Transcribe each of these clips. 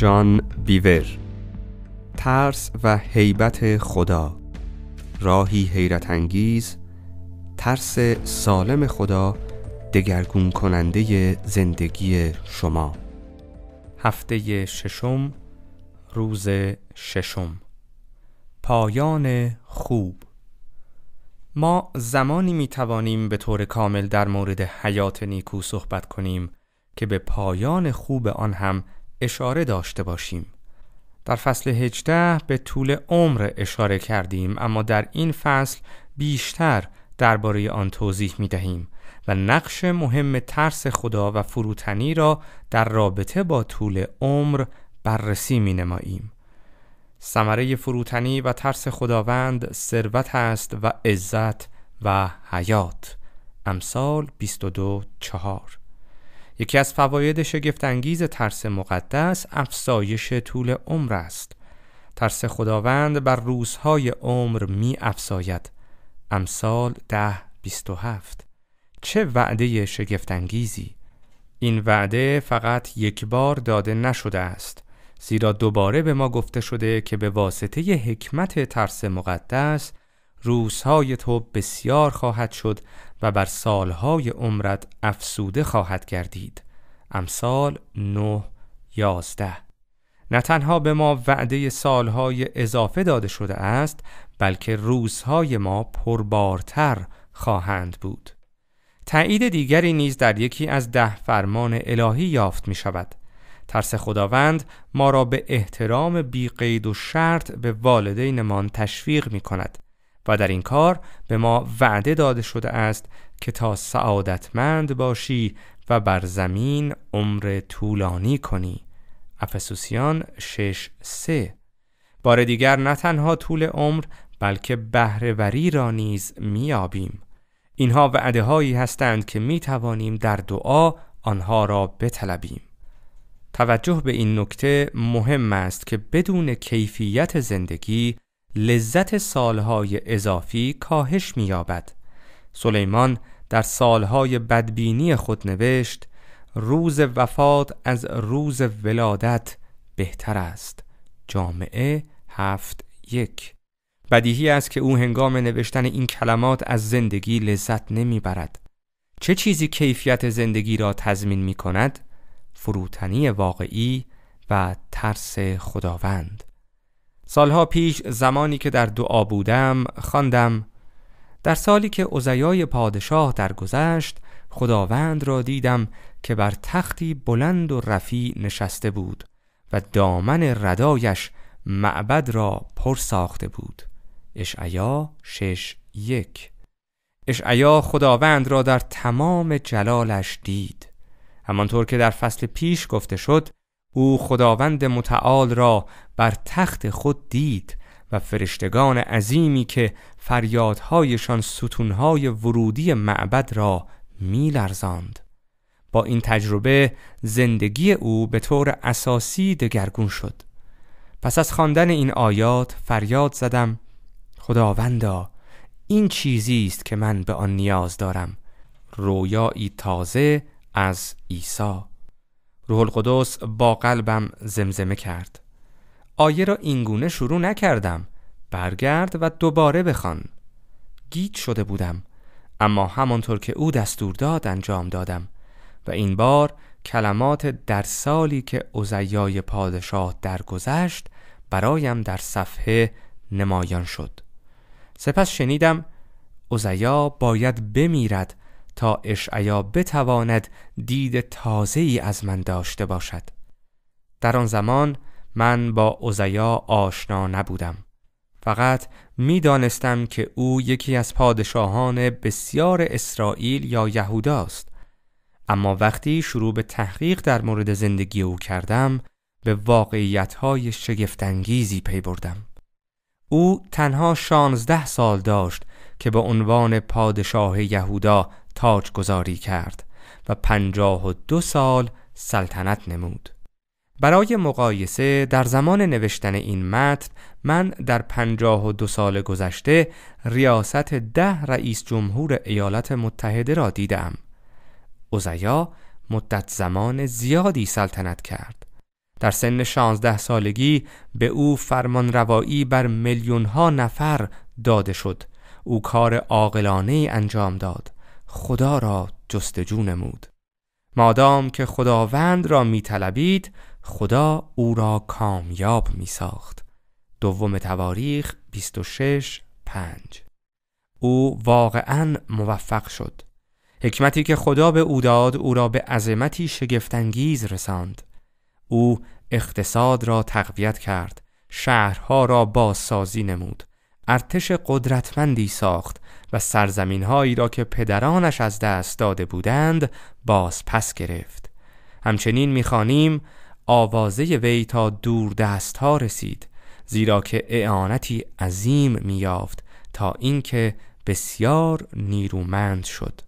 جان بیور ترس و هیبت خدا راهی حیرت انگیز ترس سالم خدا دگرگون کننده زندگی شما هفته ششم روز ششم پایان خوب ما زمانی می توانیم به طور کامل در مورد حیات نیکو صحبت کنیم که به پایان خوب آن هم اشاره داشته باشیم در فصل 18 به طول عمر اشاره کردیم اما در این فصل بیشتر درباره آن توضیح می دهیم و نقش مهم ترس خدا و فروتنی را در رابطه با طول عمر بررسی می نماییم. سمره فروتنی و ترس خداوند ثروت است و عزت و حیات امثال 22 چهار یکی از فواید انگیز ترس مقدس افزایش طول عمر است ترس خداوند بر روزهای عمر می افساید. امثال ده بیست و هفت چه وعده شگفتانگیزی این وعده فقط یک بار داده نشده است زیرا دوباره به ما گفته شده که به واسطه حکمت ترس مقدس روزهای تو بسیار خواهد شد و بر سالهای عمرت افسوده خواهد کردید. امثال 9 11 نه تنها به ما وعده سالهای اضافه داده شده است بلکه روزهای ما پربارتر خواهند بود تایید دیگری نیز در یکی از ده فرمان الهی یافت می شود ترس خداوند ما را به احترام بی قید و شرط به والدینمان تشویق می کند و در این کار به ما وعده داده شده است که تا سعادتمند باشی و بر زمین عمر طولانی کنی افسوسیان 6 بار دیگر نه تنها طول عمر بلکه بهرهوری را نیز میابیم اینها وعده هایی هستند که میتوانیم در دعا آنها را بطلبیم توجه به این نکته مهم است که بدون کیفیت زندگی لذت سالهای اضافی کاهش می‌یابد سلیمان در سالهای بدبینی خود نوشت روز وفات از روز ولادت بهتر است جامعه هفت یک بدیهی است که او هنگام نوشتن این کلمات از زندگی لذت نمیبرد. چه چیزی کیفیت زندگی را تضمین می کند؟ فروتنی واقعی و ترس خداوند سالها پیش زمانی که در دعا بودم خواندم در سالی که عزیای پادشاه درگذشت خداوند را دیدم که بر تختی بلند و رفی نشسته بود و دامن ردایش معبد را پر ساخته بود اشعیا شش یک اشعیا خداوند را در تمام جلالش دید همانطور که در فصل پیش گفته شد او خداوند متعال را بر تخت خود دید و فرشتگان عظیمی که فریادهایشان ستونهای ورودی معبد را میلرزاند با این تجربه زندگی او به طور اساسی دگرگون شد پس از خواندن این آیات فریاد زدم خداوندا این چیزی است که من به آن نیاز دارم رویایی تازه از عیسی روح القدس با قلبم زمزمه کرد آیه را اینگونه شروع نکردم برگرد و دوباره بخوان گیت شده بودم اما همانطور که او دستور داد انجام دادم و این بار کلمات در سالی که ازیای پادشاه درگذشت برایم در صفحه نمایان شد سپس شنیدم ازیا باید بمیرد تا اشعیا بتواند دید تازه ای از من داشته باشد در آن زمان من با اوزیا آشنا نبودم فقط میدانستم که او یکی از پادشاهان بسیار اسرائیل یا یهودا است. اما وقتی شروع به تحقیق در مورد زندگی او کردم به واقعیتهای شگفتانگیزی پی بردم او تنها شانزده سال داشت که به عنوان پادشاه یهودا تاج گذاری کرد و پنجاه و دو سال سلطنت نمود برای مقایسه در زمان نوشتن این متن من در پنجاه و دو سال گذشته ریاست ده رئیس جمهور ایالات متحده را دیدم اوزیا مدت زمان زیادی سلطنت کرد در سن 16 سالگی به او فرمان روایی بر میلیون ها نفر داده شد او کار عاقلانه انجام داد خدا را جستجو نمود مادام که خداوند را می طلبید خدا او را کامیاب می ساخت دوم تواریخ 26 5 او واقعا موفق شد حکمتی که خدا به او داد او را به عظمتی شگفتانگیز رساند او اقتصاد را تقویت کرد شهرها را بازسازی نمود ارتش قدرتمندی ساخت و سرزمین هایی را که پدرانش از دست داده بودند باز پس گرفت همچنین میخوانیم آوازه وی تا دور دست ها رسید زیرا که اعانتی عظیم میافت تا اینکه بسیار نیرومند شد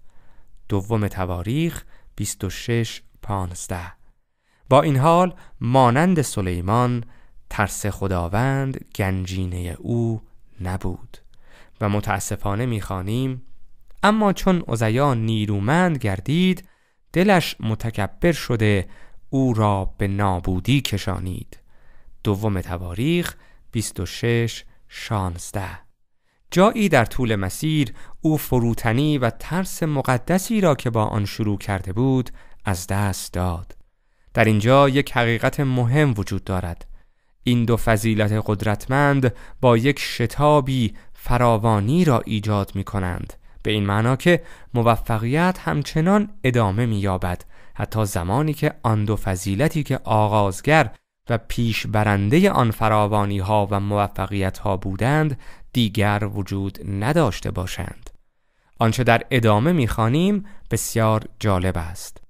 دوم تواریخ 26 15 با این حال مانند سلیمان ترس خداوند گنجینه او نبود و متاسفانه میخوانیم اما چون عزیا نیرومند گردید دلش متکبر شده او را به نابودی کشانید دوم تواریخ 26 16 جایی در طول مسیر او فروتنی و ترس مقدسی را که با آن شروع کرده بود از دست داد در اینجا یک حقیقت مهم وجود دارد این دو فضیلت قدرتمند با یک شتابی فراوانی را ایجاد می کنند به این معنا که موفقیت همچنان ادامه می یابد حتی زمانی که آن دو فضیلتی که آغازگر و پیش برنده آن فراوانی ها و موفقیت ها بودند دیگر وجود نداشته باشند آنچه در ادامه میخوانیم بسیار جالب است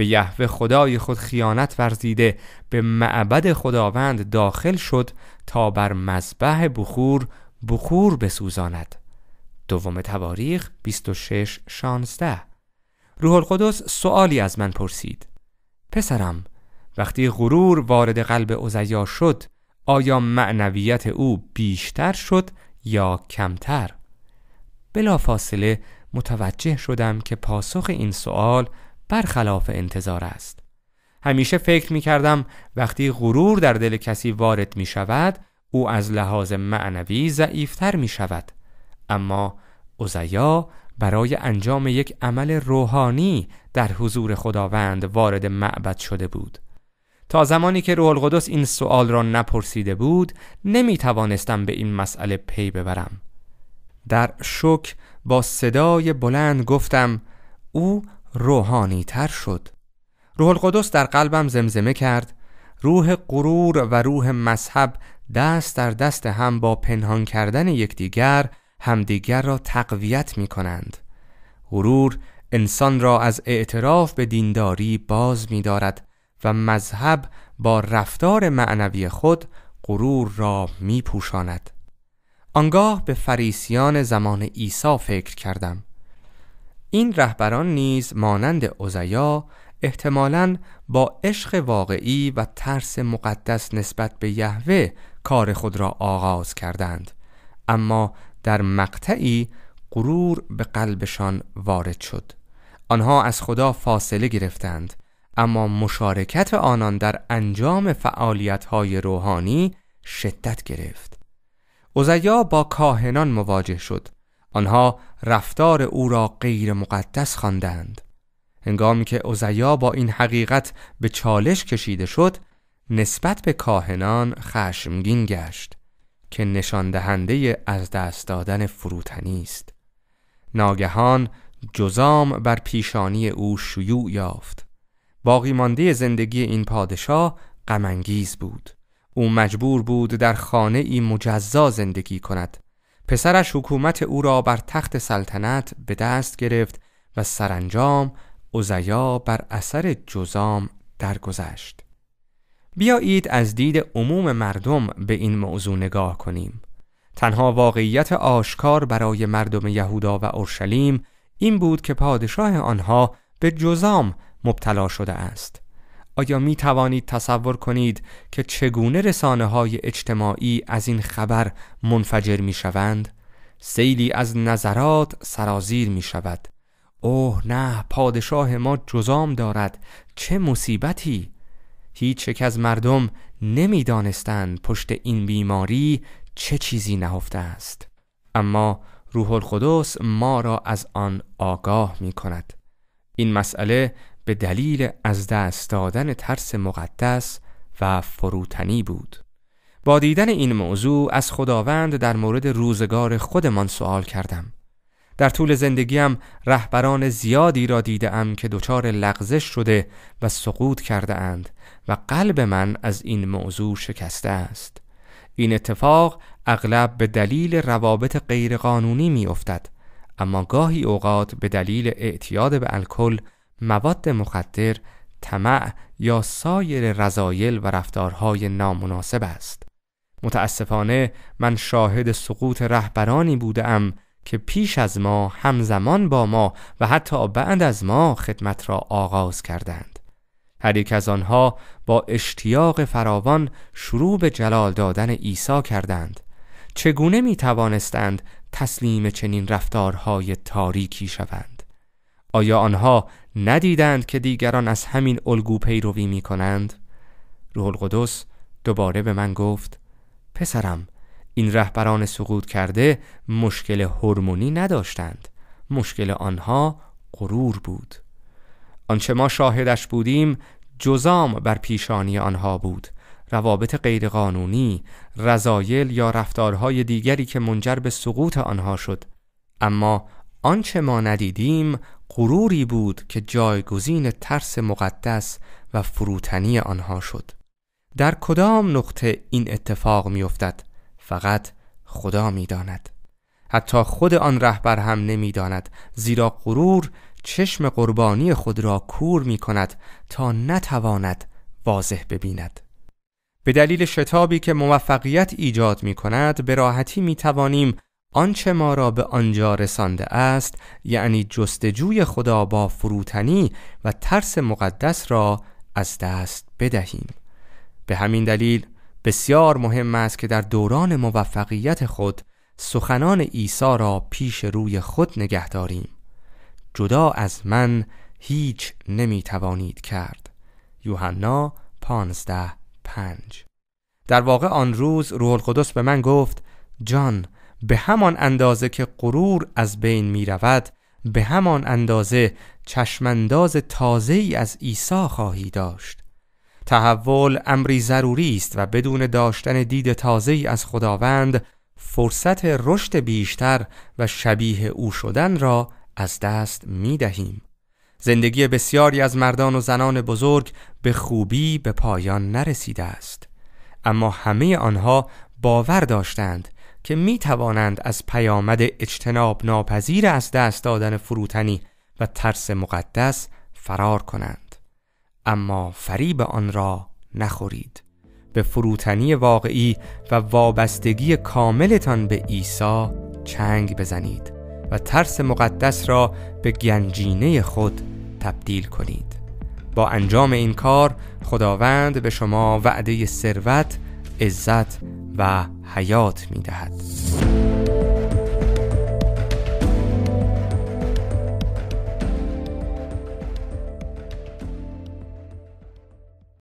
به یهوه خدای خود خیانت ورزیده به معبد خداوند داخل شد تا بر مذبح بخور بخور بسوزاند دوم تواریخ 26 16 روح القدس سوالی از من پرسید پسرم وقتی غرور وارد قلب اوزیا شد آیا معنویت او بیشتر شد یا کمتر بلا فاصله متوجه شدم که پاسخ این سوال برخلاف انتظار است همیشه فکر می کردم وقتی غرور در دل کسی وارد می شود او از لحاظ معنوی ضعیفتر می شود اما اوزیا برای انجام یک عمل روحانی در حضور خداوند وارد معبد شده بود تا زمانی که روح القدس این سوال را نپرسیده بود نمی توانستم به این مسئله پی ببرم در شک با صدای بلند گفتم او روحانی تر شد روح القدس در قلبم زمزمه کرد روح غرور و روح مذهب دست در دست هم با پنهان کردن یکدیگر همدیگر را تقویت می کنند غرور انسان را از اعتراف به دینداری باز می دارد و مذهب با رفتار معنوی خود غرور را می پوشاند آنگاه به فریسیان زمان عیسی فکر کردم این رهبران نیز مانند اوزیا احتمالا با عشق واقعی و ترس مقدس نسبت به یهوه کار خود را آغاز کردند اما در مقطعی غرور به قلبشان وارد شد آنها از خدا فاصله گرفتند اما مشارکت آنان در انجام فعالیت‌های روحانی شدت گرفت اوزیا با کاهنان مواجه شد آنها رفتار او را غیر مقدس خواندند. هنگامی که اوزیا با این حقیقت به چالش کشیده شد نسبت به کاهنان خشمگین گشت که نشان دهنده از دست دادن فروتنی است ناگهان جزام بر پیشانی او شیوع یافت باقی مانده زندگی این پادشاه غمانگیز بود او مجبور بود در خانه ای مجزا زندگی کند پسرش حکومت او را بر تخت سلطنت به دست گرفت و سرانجام اوزیا بر اثر جزام درگذشت. بیایید از دید عموم مردم به این موضوع نگاه کنیم. تنها واقعیت آشکار برای مردم یهودا و اورشلیم این بود که پادشاه آنها به جزام مبتلا شده است. آیا می توانید تصور کنید که چگونه رسانه های اجتماعی از این خبر منفجر می شوند؟ سیلی از نظرات سرازیر می شود اوه نه پادشاه ما جزام دارد چه مصیبتی هیچ یک از مردم نمیدانستند پشت این بیماری چه چیزی نهفته است اما روح القدس ما را از آن آگاه می کند این مسئله به دلیل از دست دادن ترس مقدس و فروتنی بود با دیدن این موضوع از خداوند در مورد روزگار خودمان سوال کردم در طول زندگیم رهبران زیادی را دیدم که دچار لغزش شده و سقوط کرده اند و قلب من از این موضوع شکسته است این اتفاق اغلب به دلیل روابط غیرقانونی می افتد اما گاهی اوقات به دلیل اعتیاد به الکل مواد مخدر طمع یا سایر رضایل و رفتارهای نامناسب است متاسفانه من شاهد سقوط رهبرانی بودم که پیش از ما همزمان با ما و حتی بعد از ما خدمت را آغاز کردند هر یک از آنها با اشتیاق فراوان شروع به جلال دادن عیسی کردند چگونه می توانستند تسلیم چنین رفتارهای تاریکی شوند آیا آنها ندیدند که دیگران از همین الگو پیروی می کنند؟ روح القدس دوباره به من گفت پسرم این رهبران سقوط کرده مشکل هورمونی نداشتند مشکل آنها غرور بود آنچه ما شاهدش بودیم جزام بر پیشانی آنها بود روابط غیرقانونی، رضایل یا رفتارهای دیگری که منجر به سقوط آنها شد اما آنچه ما ندیدیم غروری بود که جایگزین ترس مقدس و فروتنی آنها شد در کدام نقطه این اتفاق میافتد فقط خدا میداند حتی خود آن رهبر هم نمیداند زیرا غرور چشم قربانی خود را کور می کند تا نتواند واضح ببیند به دلیل شتابی که موفقیت ایجاد می کند به راحتی می توانیم آنچه ما را به آنجا رسانده است یعنی جستجوی خدا با فروتنی و ترس مقدس را از دست بدهیم به همین دلیل بسیار مهم است که در دوران موفقیت خود سخنان عیسی را پیش روی خود نگه داریم جدا از من هیچ نمی توانید کرد یوحنا پانزده پنج در واقع آن روز روح القدس به من گفت جان به همان اندازه که غرور از بین می رود به همان اندازه چشمانداز تازه ای از عیسی خواهی داشت تحول امری ضروری است و بدون داشتن دید تازه ای از خداوند فرصت رشد بیشتر و شبیه او شدن را از دست می دهیم. زندگی بسیاری از مردان و زنان بزرگ به خوبی به پایان نرسیده است اما همه آنها باور داشتند که می توانند از پیامد اجتناب ناپذیر از دست دادن فروتنی و ترس مقدس فرار کنند اما فریب آن را نخورید به فروتنی واقعی و وابستگی کاملتان به عیسی چنگ بزنید و ترس مقدس را به گنجینه خود تبدیل کنید با انجام این کار خداوند به شما وعده ثروت، عزت و حیات می دهد.